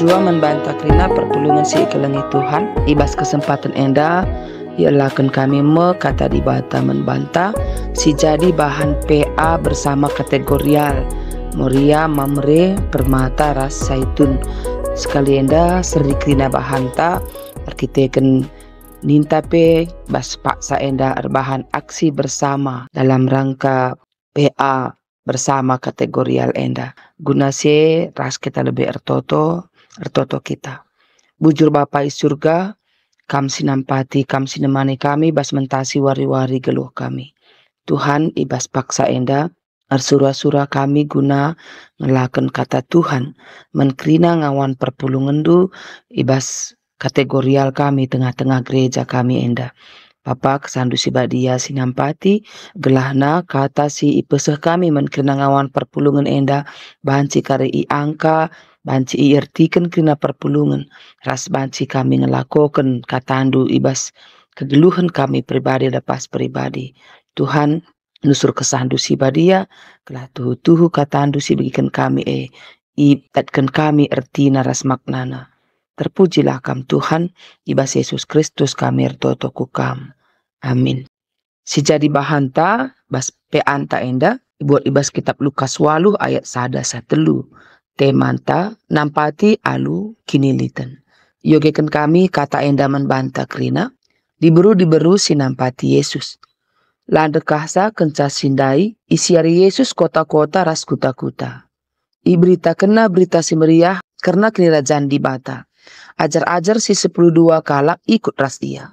Jua membantah kerana pertolongan si kelangi Tuhan. Ibas kesempatan enda ialah kami me kata dibata membantah si jadi bahan PA bersama kategorial Moria Mamre Permata Ras Saitun sekali enda seri kerana bahanta arkiteken nintape paksa enda erbahan aksi bersama dalam rangka PA bersama kategorial enda. Guna se ras kita lebih ertoto Artoto kita. Bujur Bapa is surga, kam sinampati, kam sinemani kami, bas mentasi wari-wari geluh kami. Tuhan ibas paksa enda, arsura-sura kami guna ngelaken kata Tuhan, menkrina ngawan perpulungan du, ibas kategorial kami tengah-tengah gereja kami enda. Papa kesandu si badia sinampati gelahna kata si ipeseh kami menkenangawan perpulungan enda banci kari i angka banci iertikan kena perpulungan ras banci kami ngelakukan katandu ibas kegeluhan kami pribadi lepas pribadi Tuhan nusur kesandu si badia kelah tuhu tuhu katandu si bagikan kami eh ibatkan kami erti naras maknana terpujilah kam Tuhan ibas Yesus Kristus kami ertoto Kam amin si sejadi bahanta bas peanta enda buat ibas kitab Lukas waluh ayat sada satelu temanta nampati alu kini kinilitan. Yogeken kami kata endaman banta krina, diberu diberu sinampati Yesus. Landekahsa kenca sindai, isiari Yesus kota-kota ras kuta-kuta. Iberita kena berita si meriah, karena kini jandi bata. Ajar-ajar si sepuluh dua kala ikut ras ia.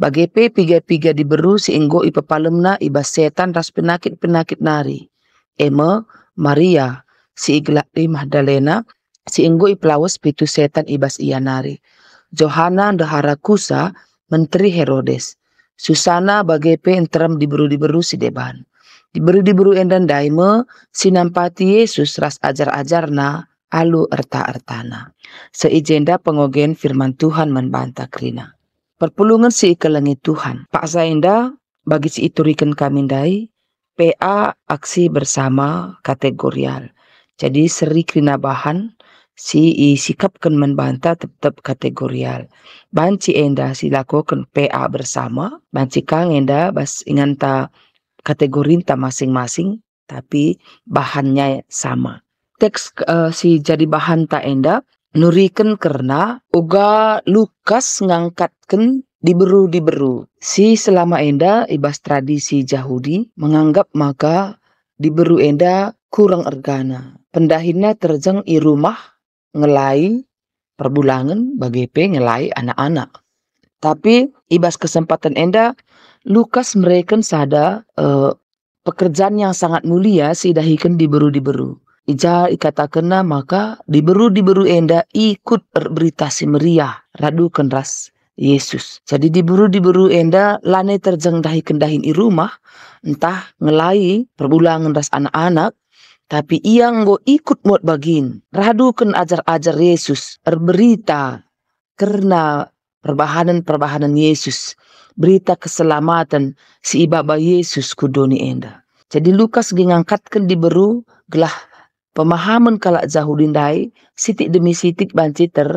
Bagepe piga-piga diberu si enggo ipapalemna iba setan ras penakit-penakit nari. Ema, Maria, si igla i Magdalena, si inggu i plawas pitu setan ibas ia nari. Johana kusa menteri Herodes. Susana bagepe entram diberu-diberu si deban. Diberu-diberu endan daime, nampati Yesus ras ajar-ajarna, alu erta-ertana. Seijenda pengogen firman Tuhan membantah krina. Perpulungan si ikelengi Tuhan. Pak Zainda bagi si iturikan kami dai, PA aksi bersama kategorial. Jadi seri bahan si i sikap kan membanta tetap kategorial. Banci enda silakukan PA bersama, banci kang enda bas ta ingan kategori ta masing-masing tapi bahannya sama. Teks uh, si jadi bahan ta enda nuriken karena uga Lukas beru diberu diberu. Si selama enda ibas tradisi Yahudi menganggap maka diberu enda kurang ergana. Pendahinnya terjeng i rumah ngelai perbulangan bagi pe ngelai anak-anak. Tapi ibas kesempatan enda Lukas mereka sada uh, pekerjaan yang sangat mulia si dahikan diberu diberu. Ija kena maka diberu diberu enda ikut er berita si meriah radu kenras Yesus. Jadi diberu diberu enda lane terjeng dahi kendahin i rumah entah ngelai perbulangan ras anak-anak tapi ia nggo ikut mod bagin. Radukan ajar-ajar Yesus. berita Karena perbahanan-perbahanan Yesus. Berita keselamatan si ibaba Yesus kudoni enda. Jadi Lukas mengangkatkan di beru gelah pemahaman kalak dai sitik demi sitik banci ter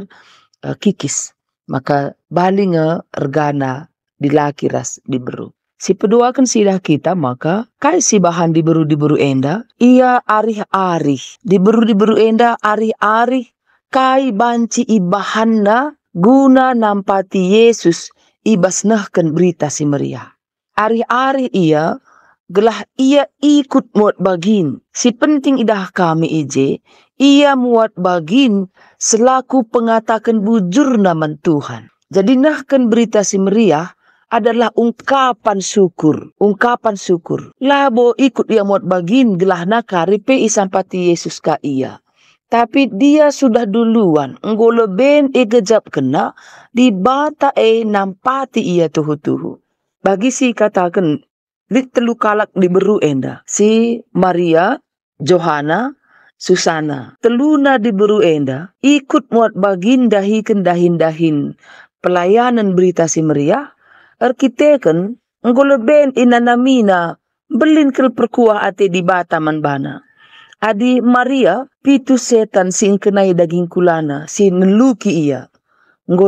uh, kikis maka balinge ergana dilakiras di beru. Si peduakan sidah kita maka kai si bahan diburu diburu enda ia arih arih diburu diburu enda arih arih kai banci ibahanna guna nampati Yesus ibas nahkan berita si Maria. Arih arih ia gelah ia ikut muat bagin. Si penting idah kami ije ia muat bagin selaku pengatakan bujur nama Tuhan. Jadi nahkan berita si meriah adalah ungkapan syukur. Ungkapan syukur. Labo ikut dia muat bagin gelah nakari pei sampati Yesus ka ia. Tapi dia sudah duluan. Enggo leben e gejap kena. Di bata e nampati ia tuhu-tuhu. Bagi si katakan. Di telu kalak di beru enda. Si Maria, Johanna, Susana. Teluna di beru enda. Ikut muat bagin dahi kendahin-dahin. Pelayanan berita si Maria arkiteken ben inanamina belin kel perkuah ate di bata bana. Adi Maria pitu setan sin kenai daging kulana sin neluki ia.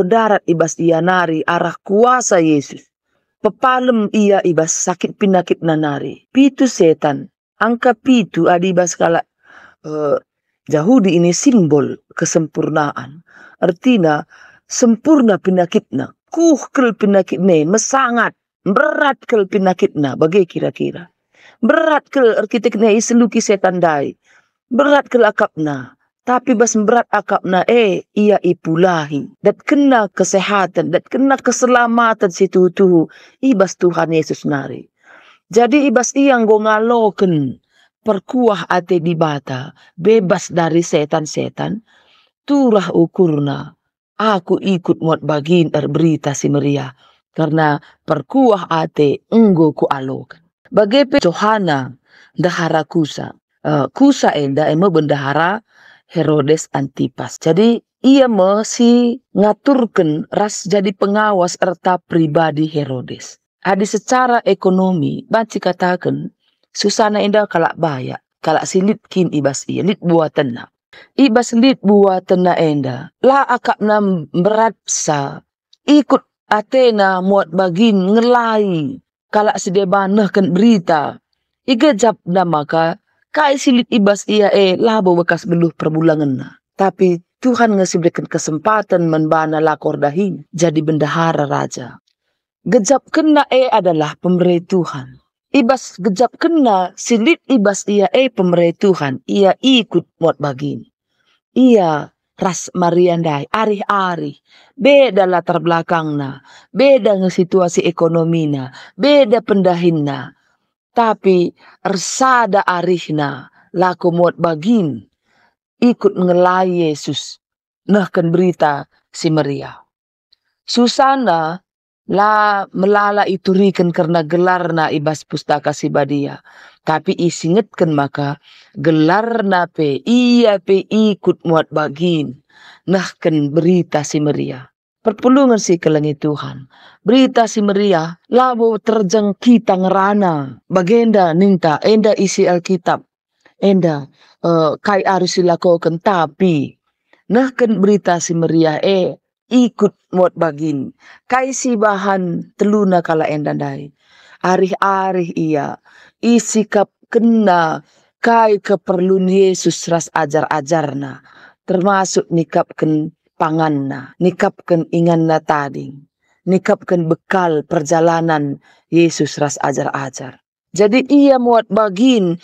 darat ibas ia nari arah kuasa Yesus. Pepalem ia ibas sakit penyakit nanari. Pitu setan. Angka pitu adi ibas kala uh, Yahudi ini simbol kesempurnaan. Artinya sempurna penyakitnya kuh kuhkel pinakitne mesangat berat kel pinakitna bagai kira-kira berat kel arkitekne eh, isluki setan dai berat kel akapna tapi bas berat akapna eh ia ipulahi dat kena kesehatan dat kena keselamatan situ tuh, ibas Tuhan Yesus nari jadi ibas iang go ngaloken perkuah ate di bata bebas dari setan-setan turah ukurna aku ikut muat bagin dar berita si Maria, karena perkuah ate enggo ku bagai Bagepe Johana dahara kusa, uh, kusa enda emo bendahara Herodes Antipas. Jadi ia masih ngaturkan ras jadi pengawas serta pribadi Herodes. Adi secara ekonomi, banci katakan, susana indah kalak bayak, kalak kin ibas iya, nit buatan nak iba sendit buat tena enda. La akap nam berat sa Ikut Athena muat bagin ngelai. Kalak banah kan berita. Iga jap ka Kai silit ibas ia e labo bekas beluh perbulangan na. Tapi Tuhan ngasih berikan kesempatan membana lakor dahin jadi bendahara raja. Gejap kena e adalah pemberi Tuhan. Ibas gejap kena silit ibas ia e eh, pemerai Tuhan. Ia ikut buat bagin. Ia ras mariandai arih-arih beda latar belakangna beda situasi ekonomina beda pendahinna tapi resada arihna laku muat bagin ikut ngelai Yesus nahkan berita si Maria susana La melala itu riken karena gelar na ibas pustaka si badia Tapi isingetkan maka gelar na pe iya pe ikut muat bagin. nah ken berita si meria Perpulungan si kelengi Tuhan. Berita si meria labo terjang kita ngerana. Bagenda ninta enda isi Alkitab. Enda uh, kai arus ken tapi. nah ken berita si meria eh ikut muat bagin. Kaisi bahan teluna kala endandai. Arih-arih ia. Isi kap kena kai keperluan Yesus ras ajar-ajarna. Termasuk nikapkan panganna. ken inganna tading. ken bekal perjalanan Yesus ras ajar-ajar. Jadi ia muat bagin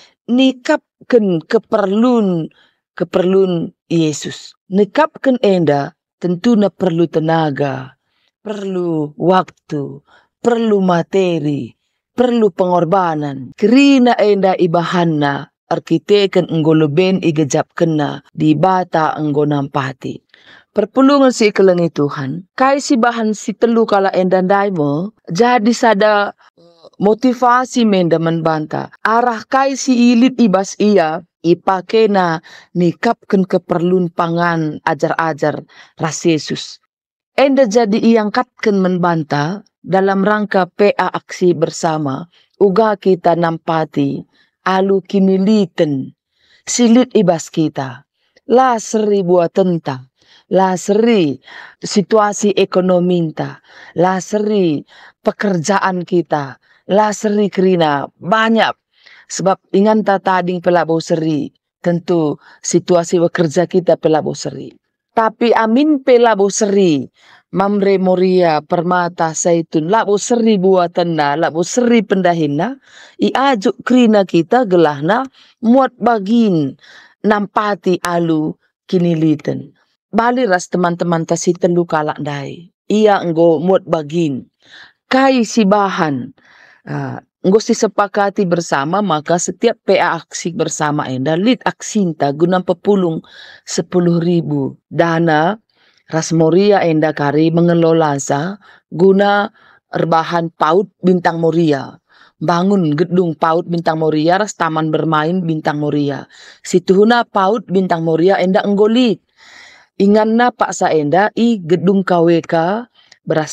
ken keperluan keperluan Yesus. nikap ken enda tentu perlu tenaga, perlu waktu, perlu materi, perlu pengorbanan. Kerina enda ibahanna arkiteken enggoloben igejap kena di bata enggo nampati. Perpulungan si kelengi Tuhan, kai si bahan si telu kala enda mo, jadi sada eh, motivasi mendaman banta Arah kai si ilit ibas ia, ipakena nikapken keperluan pangan ajar-ajar ras Yesus. Enda jadi iangkatkan menbanta dalam rangka PA aksi bersama uga kita nampati alu kini liten, silit ibas kita la seri buat tentang la seri situasi ekonomi kita la seri pekerjaan kita la seri kerina banyak Sebab ingat tak tading pelabur seri. Tentu situasi bekerja kita pelabur seri. Tapi amin pelabur seri. Mamre Moria Permata Saitun labu seri buatanna labu seri pendahinna iajuk krina kita gelahna muat bagin nampati alu kini liten bali ras teman-teman tasi telu kalak dai ia enggo muat bagin kai si bahan uh, Gus sepakati bersama maka setiap PA aksi bersama enda lit aksinta guna pepulung sepuluh ribu dana Rasmoria enda kari mengelola sa guna rebahan paut bintang Moria bangun gedung paut bintang Moria ras taman bermain bintang Moria situhuna paut bintang Moria enda enggolit na pak Enda i gedung KWK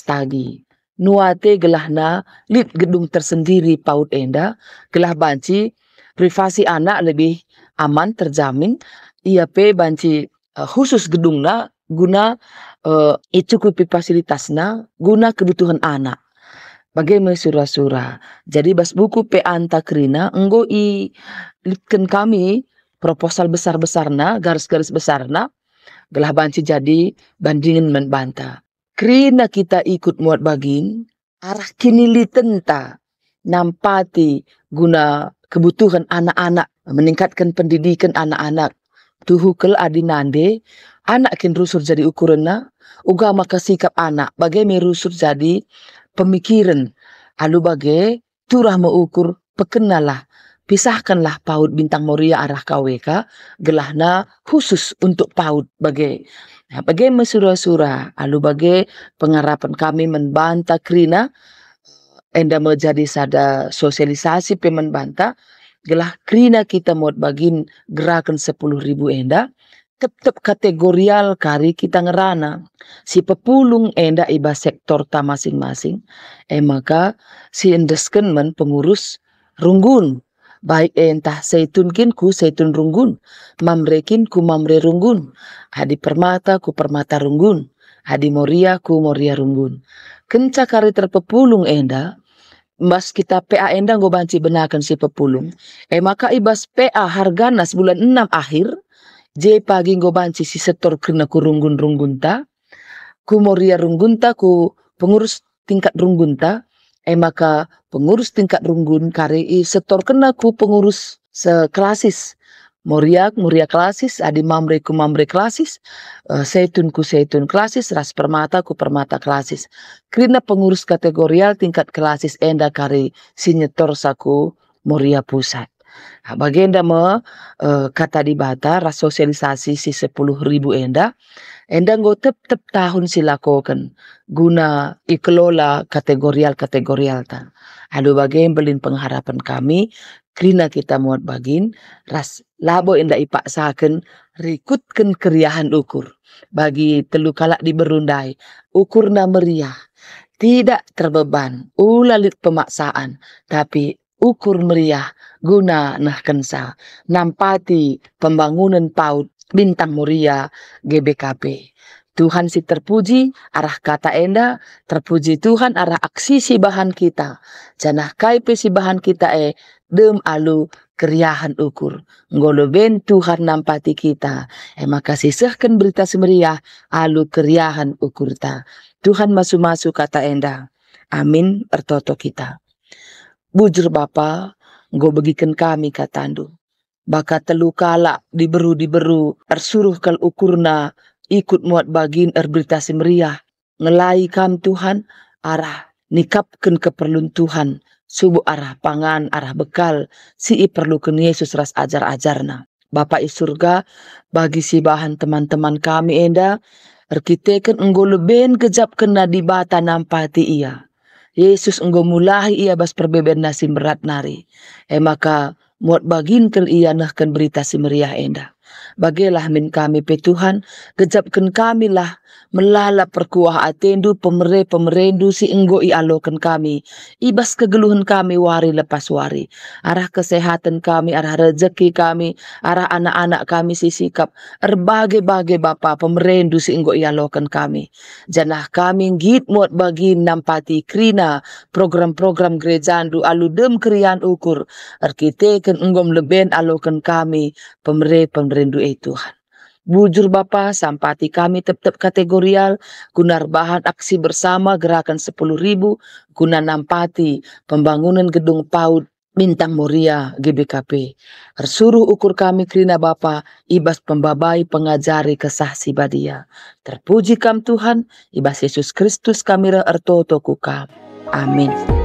tagi nuate gelah na lit gedung tersendiri paut enda gelah banci privasi anak lebih aman terjamin ia pe banci uh, khusus gedung na guna uh, icukupi fasilitas na guna kebutuhan anak bagaimana surah-surah jadi bas buku pe anta krina enggo i litken kami proposal besar-besarna garis-garis besarna gelah banci jadi bandingin membanta Kerana kita ikut muat bagin, arah kini li tenta nampati guna kebutuhan anak-anak, meningkatkan pendidikan anak-anak. Tuhu kel adinande, anak kini rusur jadi ukurana, uga maka sikap anak, bagai merusur jadi pemikiran. Alu bagai turah mengukur, pekenalah, pisahkanlah paut bintang Moria arah KWK, gelahna khusus untuk paut bagai Nah, bagai mesura-sura, alu bagai pengarapan kami membantah krina, eh, enda menjadi sada sosialisasi pemen bantah, gelah krina kita mau bagin gerakan sepuluh ribu enda, tetap kategorial kari kita ngerana. Si pepulung enda iba sektor ta masing-masing, eh maka si endeskenmen pengurus runggun baik eh, entah seitun ku seitun runggun, mamrekin ku mamre runggun, hadi permata ku permata runggun, hadi moria ku moria runggun. Kenca kari terpepulung enda, mas kita PA enda go banci benakan si pepulung. E maka ibas PA hargana sebulan enam akhir, j pagi go banci si setor kena ku runggun runggunta, ku moria runggunta ku pengurus tingkat runggunta, Eh maka pengurus tingkat runggun KRI setor kena ku pengurus sekelasis. Moriak, Moria klasis, adi mamre eh, ku mamre klasis, uh, seitun ku seitun klasis, ras permata ku permata klasis. Karena pengurus kategorial tingkat klasis enda kari sinyetor saku Moria pusat. Nah, bagenda me uh, kata di bata ras sosialisasi si sepuluh ribu enda go tep-tep tahun silakokan guna ikelola kategorial-kategorial ta. Adu bagain belin pengharapan kami, kerana kita muat bagin, ras labo inda ipaksakan, rikutkan keriahan ukur. Bagi telu kalak diberundai, ukurna meriah, tidak terbeban, ulalit pemaksaan, tapi ukur meriah guna nah kensa nampati pembangunan paut Bintang Muria GBKP. Tuhan si terpuji, arah kata enda, terpuji Tuhan arah aksi si bahan kita. Janah kaipe si bahan kita e, dem alu keriahan ukur. ben Tuhan nampati kita. E makasih sehken berita semeriah, alu keriahan ukur ta. Tuhan masu-masu kata enda. Amin pertoto kita. Bujur Bapa, go begikan kami katandu baka telu kalak diberu diberu ersuruh kal ukurna ikut muat bagin erberita meriah. ngelai kam Tuhan arah nikapkan keperluan Tuhan subuh arah pangan arah bekal si perlukan Yesus ras ajar-ajarna Bapak i surga bagi si bahan teman-teman kami enda erkite ken enggo leben kejap kena di bata nampati ia Yesus enggo mulahi ia bas perbedaan nasi berat nari. Eh maka muat bagin ia nahkan berita si meriah endah. Bagilah min kami petuhan, gejapkan kamilah melala perkuah atendu pemere pemerendu si enggo i alokan kami ibas kegeluhan kami wari lepas wari arah kesehatan kami arah rezeki kami arah anak-anak kami si sikap erbagai-bagai bapa pemerendu si enggo i alokan kami janah kami git muat bagi nampati krina program-program gerejandu dem krian ukur erkite enggom leben alokan kami pemere pemerendu eh Tuhan Bujur Bapa sampati kami tetap kategorial Gunar bahan aksi bersama gerakan 10.000 guna nampati pembangunan gedung PAUD Bintang Moria GBKP. Tersuruh ukur kami kerina Bapa, ibas pembabai pengajari kesah sibadia. Terpuji kam Tuhan, ibas Yesus Kristus kami ertoto kukam. Amin.